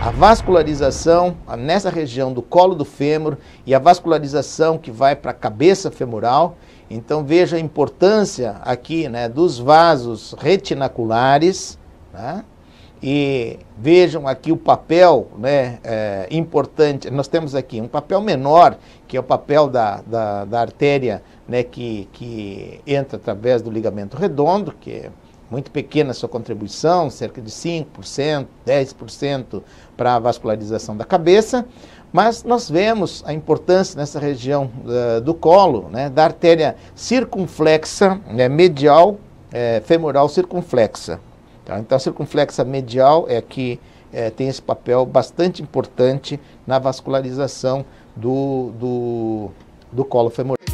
A vascularização nessa região do colo do fêmur e a vascularização que vai para a cabeça femoral. Então veja a importância aqui né, dos vasos retinaculares né, e vejam aqui o papel né, é, importante. Nós temos aqui um papel menor, que é o papel da, da, da artéria né, que, que entra através do ligamento redondo, que é muito pequena a sua contribuição, cerca de 5%, 10% para a vascularização da cabeça, mas nós vemos a importância nessa região uh, do colo, né, da artéria circunflexa, né, medial, é, femoral circunflexa. Tá? Então, a circunflexa medial é que é, tem esse papel bastante importante na vascularização do, do, do colo femoral.